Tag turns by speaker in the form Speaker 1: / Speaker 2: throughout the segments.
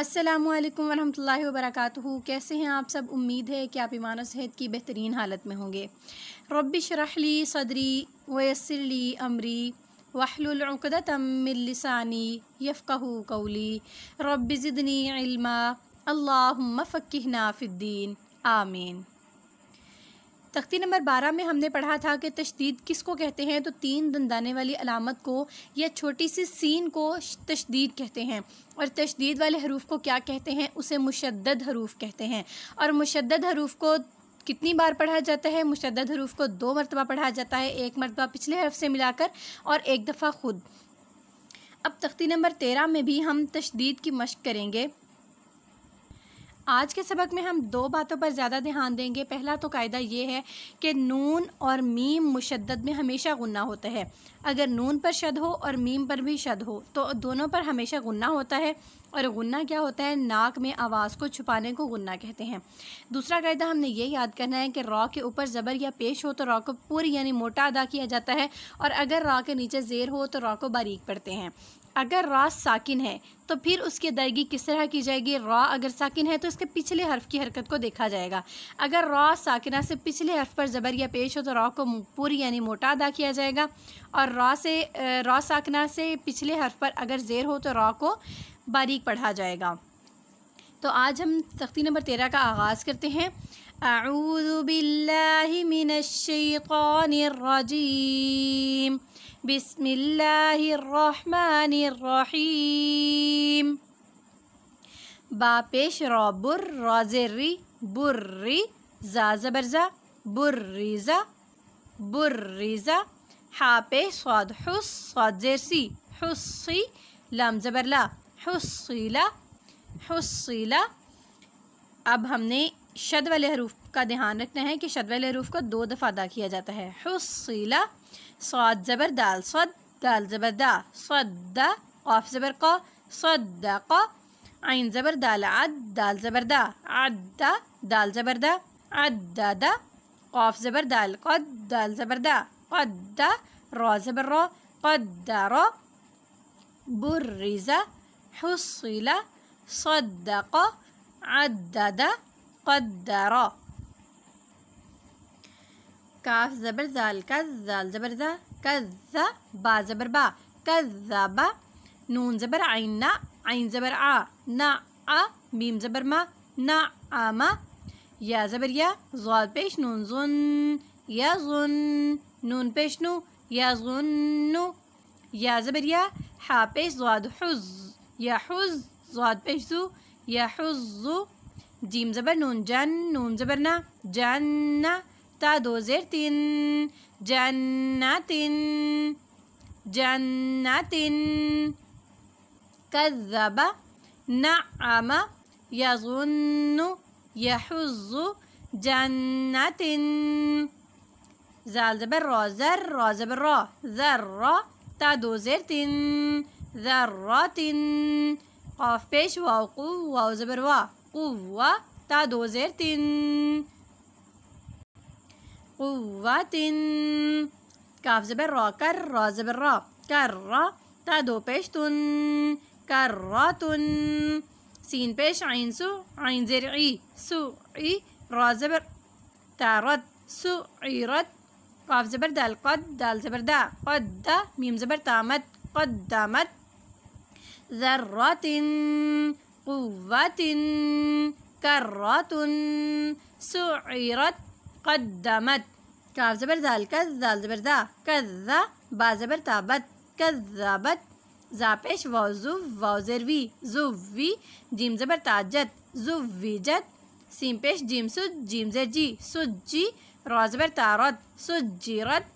Speaker 1: अस्सलाम वालेकुम वरहमतुल्लाहि कैसे हैं आप सब उम्मीद है कि आप ईमान सेहत की बेहतरीन हालत में होंगे रबिश शरहली सदरी वयसरली अमरी वाहलुलकदतमिलसानी यफ़ू कौली रब ज़िदनी इल्मा अल्लाह फ़क्ना फ़िद्दीन आमीन तख्ती नंबर बारह में हमने पढ़ा था कि तशदीद किसको कहते हैं तो तीन दंदाने वाली अलामत को या छोटी सी सीन को तशदीद कहते हैं और तशदीद वाले हरूफ को क्या कहते हैं उसे मुशद हरूफ कहते हैं और मुशद हरूफ को कितनी बार पढ़ा जाता है मुशद हरूफ को दो मरतबा पढ़ा जाता है एक मरतबा पिछले हरफ से मिलाकर और एक दफ़ा ख़ुद अब तख्ती नंबर तेरह में भी हम तशदीद की मशक करेंगे आज के सबक में हम दो बातों पर ज़्यादा ध्यान देंगे पहला तो कायदा यह है कि नून और मीम मुशद में हमेशा गुन्ना होता है अगर नून पर शद हो और मीम पर भी शद हो तो दोनों पर हमेशा गुन्ना होता है और गुन्ना क्या होता है नाक में आवाज़ को छुपाने को गुन्ना कहते हैं दूसरा कायदा हमने ये याद करना है कि रॉ के ऊपर ज़बर या पेश हो तो रॉ को पूरी यानी मोटा अदा किया जाता है और अगर रॉ के नीचे ज़ेर हो तो रॉ को बारीक पड़ते हैं अगर रा साकिन है तो फिर उसकी अदायगी किस तरह की जाएगी रा अगर साकिन है तो इसके पिछले हर्फ की हरकत को देखा जाएगा अगर रा साकिना से पिछले हर्फ पर ज़बर या पेश हो तो रा को पूरी यानी मोटा अदा किया जाएगा और रा से रा साकिना से पिछले हर्फ पर अगर ज़ेर हो तो रा को बारीक पढ़ा जाएगा तो आज हम तख्ती नंबर तेरह का आगाज़ करते हैं अऊज़ मिनश शैतानिर रजीम बिसमीम बापेश रॉबुर रोजेर्री बुर्री जा जबरजा बुर्रीज़ा बुर्रीज़ा हापे सौद हुस सौद हुस्सी लम जबरला हुस्सीला हुस्सीला अब हमने शद वाले हरूफ का ध्यान रखना है कि शद वाले हरूफ को दो दफ़ा अदा किया जाता है हुस्सीला صاد زبر دال صد دال زبر دا صد قاف زبر قا صدق عين زبر دال عد دال زبر دا عد دال زبر دا عد دا قاف زبر دال قد دال زبر دا قد را زبر را قد را برز حصل صدق عدد قدر كاف زبر زال كذال زبر ذا كذا با زبر با كذب نون زبر عين نا عين زبر ع نا ع ميم زبر ما ما يا زبر يا ظال بيش نون يا زن نون بيش نو نو يا زبر يا حا بيش زاد حز يا حز زاد بيش زو زو جيم زبر نون جن نون زبرنا نا تعدو زرت جنة جنة كذب نعم يظن يحز جنة زال زبر زر را بالرا ذرة تعدو زرت ذرة قاف بيش واو قوة زبر وا قوة تعدو زرت قوة كاف زبر را كر زبر را كر تادو بيش تن سين بيش عين سو عين زر عي سو عي را زبر تارد سو عيرت قاف زبر دال قد دال زبر دا قد دا ميم زبر تامد تامت قدمت ذرة قوة كرة سعرت قدمت काफ ज़बर दाल कज दाल ज़बर दा कज़ा बा ज़बर ताबत कज़ाबत जापेश वाजु वाजरवी जुवी जिम ज़बर ताजत जुवीजत सीम पेश जीम सुज जीम ज़र जी सुजी रॉ ज़बर तारत सुजीरत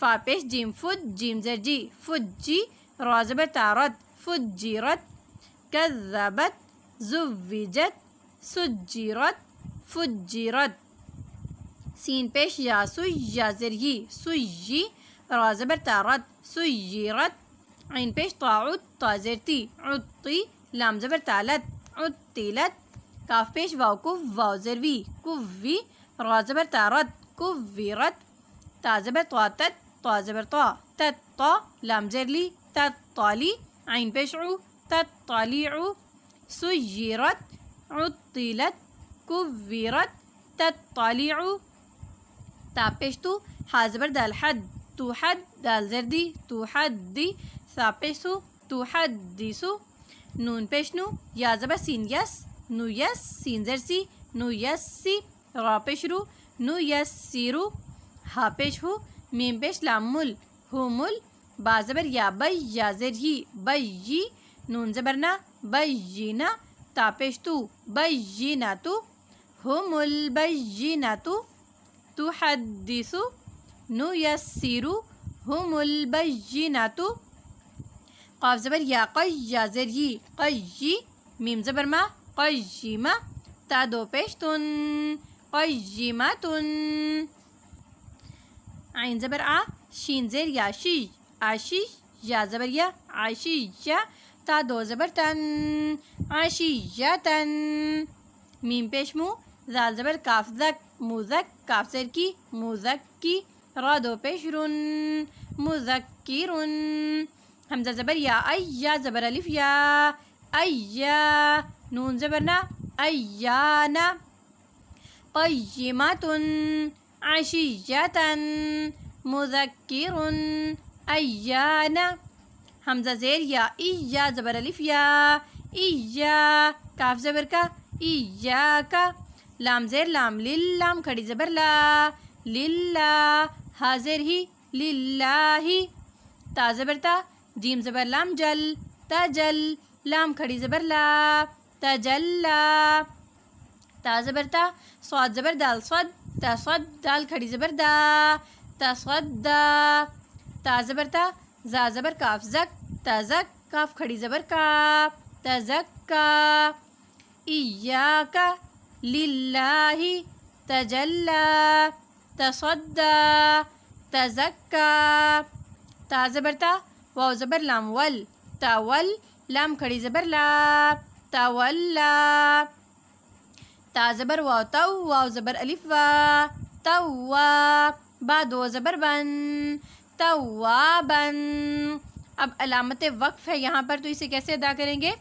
Speaker 1: फा पेश जीम फुज जीम ज़र जी फुजी रॉ ज़बर तारत फुजीरत कज़ाबत जुवीजत सुजीरत फुजीरत سين بيش جا سج زرگی سجی را زبر تا رد سجي رد عين بيش طا عد طا زرتي عطي لام زبرتا لد عطي لد كاف بيش واو كف واو زروی کفی را زبر تا رد كفي رد تا زبر طا تت طا زبر طا تت طا لام زرلي تد طالي عين بيش عو عو تد طالي سجي بشعو تت طاليعو سجرت عطلت كفرت تطلع तापेशतु हाजबर दल हद तू हद दल जर्दी तू हद दी तापेशु तू हद दीसु नून पेशनु याजबर सीन यस नू यस सीन जर्सी नू यस सी रापेशरु नू यस सीरु हापेश हु मीम पेश लामुल हु मुल बाजबर या बई याजर ही बई यी नून जबरना बई यी ना तापेश तू बई यी ना तू हु मुल बई यी ना तू तुहद्दिसु नुयस्सिरु हुमुल बय्यिनातु क़ाफ ज़बर या क़य्या ज़रिए क़य्यि मीम ज़बर मा क़य्यिमा ता दो पेश तुन क़य्यिमा तुन आइन ज़बर आ शीन ज़ेर या शी आशी या ज़बर या आशी या ता दो ज़बर तन आशी या तन मीम पेश मुँह ज़ाल ज़बर काफ जक मुजक काफसर की मुजक की रदो पेश रुन रुन हमजा ज़बर या अया ज़बर अलिफ या अया नून ज़बर ना अयाना पैमातन आशियातन मुजक्र अयाना हमजा ज़ेर या इया ज़बर अलिफ या इया काफ ज़बर का इया का लाम जेर लाम लिल्लाम खड़ी ज़बर ला लिल्ला हाजिर ही लिल्ला ही ता ज़बर ता जीम ज़बर लाम जल ता जल लाम खड़ी ज़बर ला ता जल ला ता ज़बर ता स्वाद ज़बर दाल स्वाद ता स्वाद दाल खड़ी ज़बर दा ता स्वाद दा ता ज़बर ता जा ज़बर काफ जक ता जक काफ खड़ी ज़बर का ता जक का इया का लिल्लाहि तजल्ला तसद्दा तजक्का ता ज़बरता वाओ ज़बर लाम वल तावल लाम खड़ी ज़बर ला तवल्ला ता ज़बर वाओ तव वाओ ज़बर अलिफ वा तवा बा ज़बर बन तवा बन अब अलामत वक्फ़ है यहाँ पर तो इसे कैसे अदा करेंगे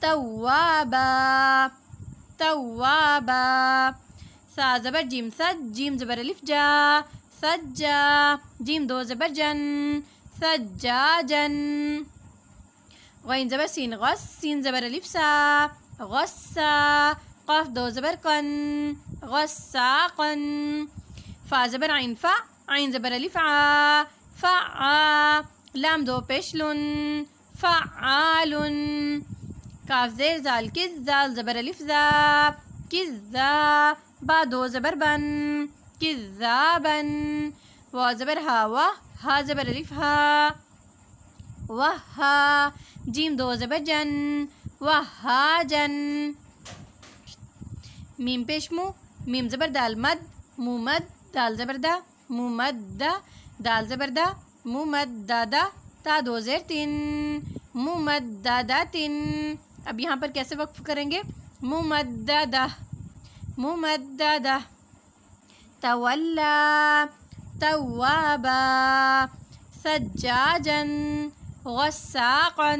Speaker 1: توابا توابا ثا زبر جيم ثج جيم زبر ألف جا ثجا جيم دو زبر جن ثجاجا غين زبر سين غس سين زبر ألف سا غسا قاف دو زبر قن قن فا زبر عين فا عين زبر ألف عا فعا لام دو بيشلون فعال काफ जेर जाल किज़ाल ज़बर अलिफ़ा किज़ा बा दो ज़बर बन किज़ा बन व ज़बर हा वाह हा ज़बर हा वाह हा जीम दो ज़बर जन वाह हा जन मीम पेश मुँह मीम ज़बर दाल मद मुँह मद दाल ज़बरदा मुँह मद दा दाल ज़बरदा मुँह मद दादा ता दो ज़ेर तिन मुँह मद दादा तिन अब यहाँ पर कैसे वक्फ करेंगे मुमद्ददा मुमद्ददा तवल्ला توابا سجاجا غساقا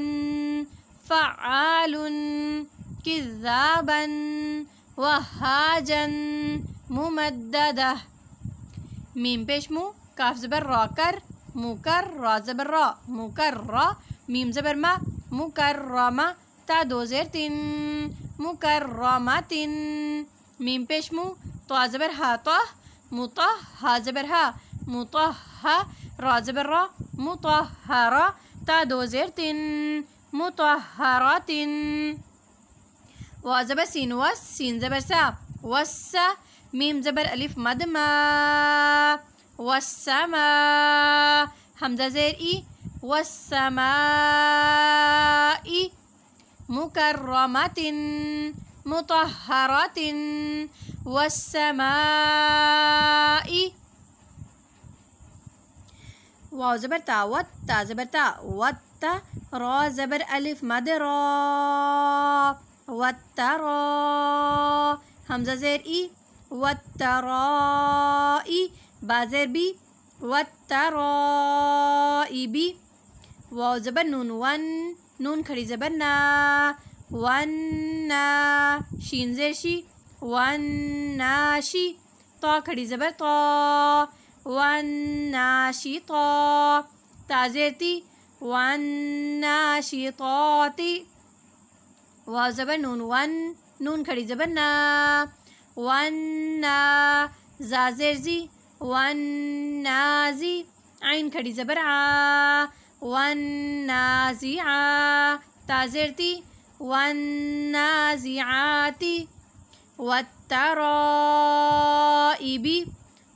Speaker 1: فعال كذابا وهاجا ممددة ميم بيش مو كاف زبر را كر مكر را زبر را مكر را ميم زبر ما مكرمة محتدوزرة مكرمة ميم بيش مو طا زبر ها طه مطه ها زبر ها مطه را زبر را مطهرة تا دوزرة مطهرة وزبر سين وس سين زبر سا وس ميم زبر ألف مدما والسما همزة زير إي والسماء مكرمة مطهرة والسماء واو زبر تا وتا زبر تا وتا را زبر ألف مد را وترى همزة زير إي والترائي با زير بي والترائي بي واو زبر نون ون نون کھڑی زبنا ون ونا شین شي ون والناشي طا کھڑی زبر طا والناشي طا تا زیر تی والناشي طاتی و زبر نون ون نون کھڑی زبر نا ونا زا زیر زی والنازی عین زبر عا والنازعات تازرتي والنازعات والترائب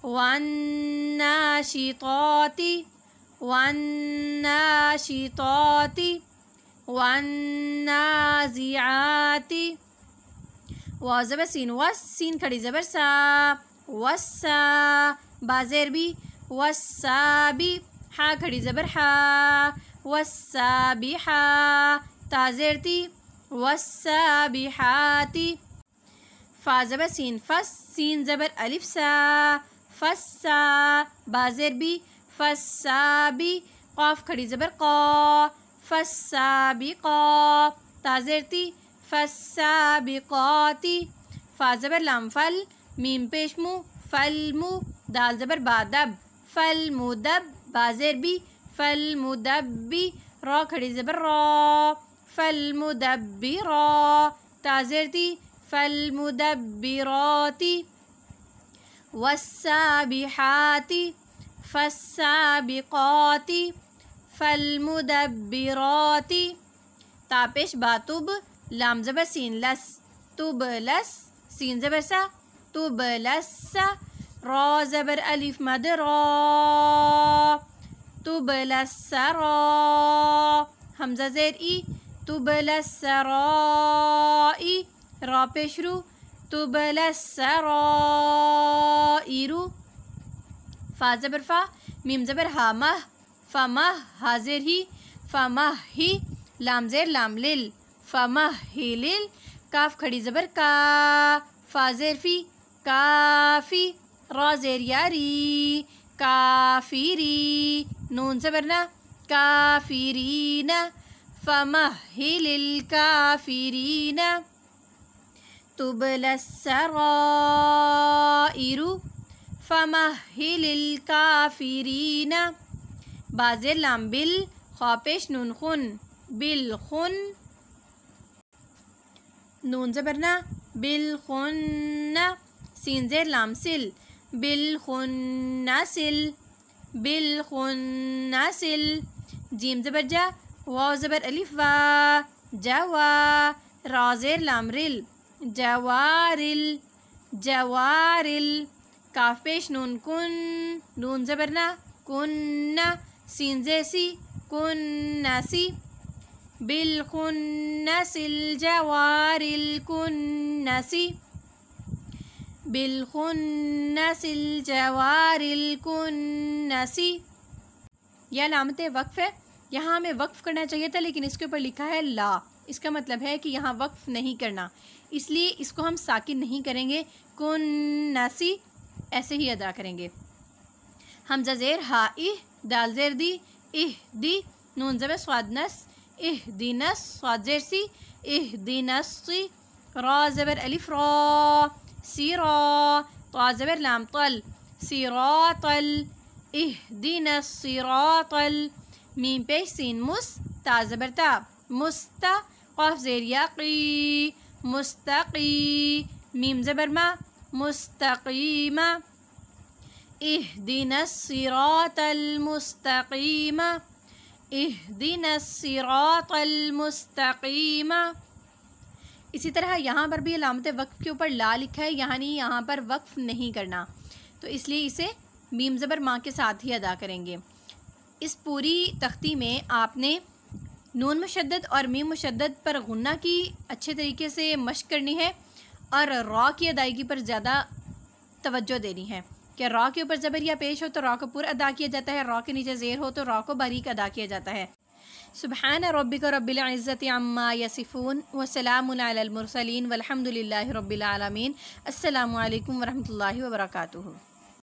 Speaker 1: والناشطات والناشطات والنازعات واو زبر سين والسين کھڑی زبر سا وسا بازر بھی وسا بھی حا کھڑی زبر حا والسابحا تا زیر تی فا زبر سین فس سین زبر الف سا فسا بازر زیر بی فسا بی قاف کھڑی زبر قا فسا بی قا تا زیر تی فسا بی قاتی فا زبر لام فل میم پیش مو فل مو دال زبر بادب دب فل مو دب بازر بي فالمدبي را زبر را فالمدبي را تازر تي فالمدبرات والسابحات فالسابقات فالمدبرات تابش باتوب لام زبر سين لس توب لس سين زبر سا توب لس را زبر ألف مد را تبل السرا همزة زير إي تبل السرائي را پیش رو تبل السرائر فا زبر فا ميم زبر ها مه فمه حاضر هي فمه هي لام زير لام لل فمه هي لل काफ खड़ी ज़बर का फाजेर फी काफ़ी را زير ياري كافيري نون زبرنا كافيرينا فمهل الكافرين تبل السرائر فمهل الكافرين بازر لام بل خابش نون خن خن نون زبرنا بل خن سين زير لام سل बिलखुन्नासिल बिलखुन्नासिल जीम ज़बर जा वाव ज़बर अलिफ वा जवा राजेर लामरिल जवारिल जवारिल काफ पेश नून कुन नून जबर ना कुन्ना सीन जैसी कुन्नासी बिलखुन्नासिल जवारिल कुन्नासी बिलखुन्नस कुन्नसी यह लामत वक्फ़ है यहाँ हमें वक्फ़ करना चाहिए था लेकिन इसके ऊपर लिखा है ला इसका मतलब है कि यहाँ वक्फ़ नहीं करना इसलिए इसको हम साकिन नहीं करेंगे कुन्नसी ऐसे ही अदा करेंगे हम जेर हा इह दाल जेर दी इह दी नून जब स्वादनस इह दिनस स्वाद जेर सी इह दिनस सी रॉ जबर अलिफ रॉ سيرا طا زبر لام طل صراط ال اهدنا الصراط ال ميم بيش سين مس تا زبر تا مست قاف زير يقي مستقي ميم زبر ما مستقيمة اهدنا الصراط المستقيم اهدنا الصراط المستقيم इसी तरह यहाँ पर भी अलामत वक्फ़ के ऊपर ला लिखा है यानी यहाँ पर वक्फ़ नहीं करना तो इसलिए इसे मीम ज़बर माँ के साथ ही अदा करेंगे इस पूरी तख्ती में आपने नून मुशद और मीम मुशद पर गुन्ना की अच्छे तरीके से मश्क करनी है और रॉ की अदायगी पर ज़्यादा तवज्जो देनी है कि रॉ के ऊपर ज़बर या पेश हो तो रॉ को पुर अदा किया जाता है रॉ के नीचे जेर हो तो रॉ को बारीक अदा किया जाता है سبحان ربك رب العزة عما يصفون وسلام على المرسلين والحمد لله رب العالمين السلام عليكم ورحمة الله وبركاته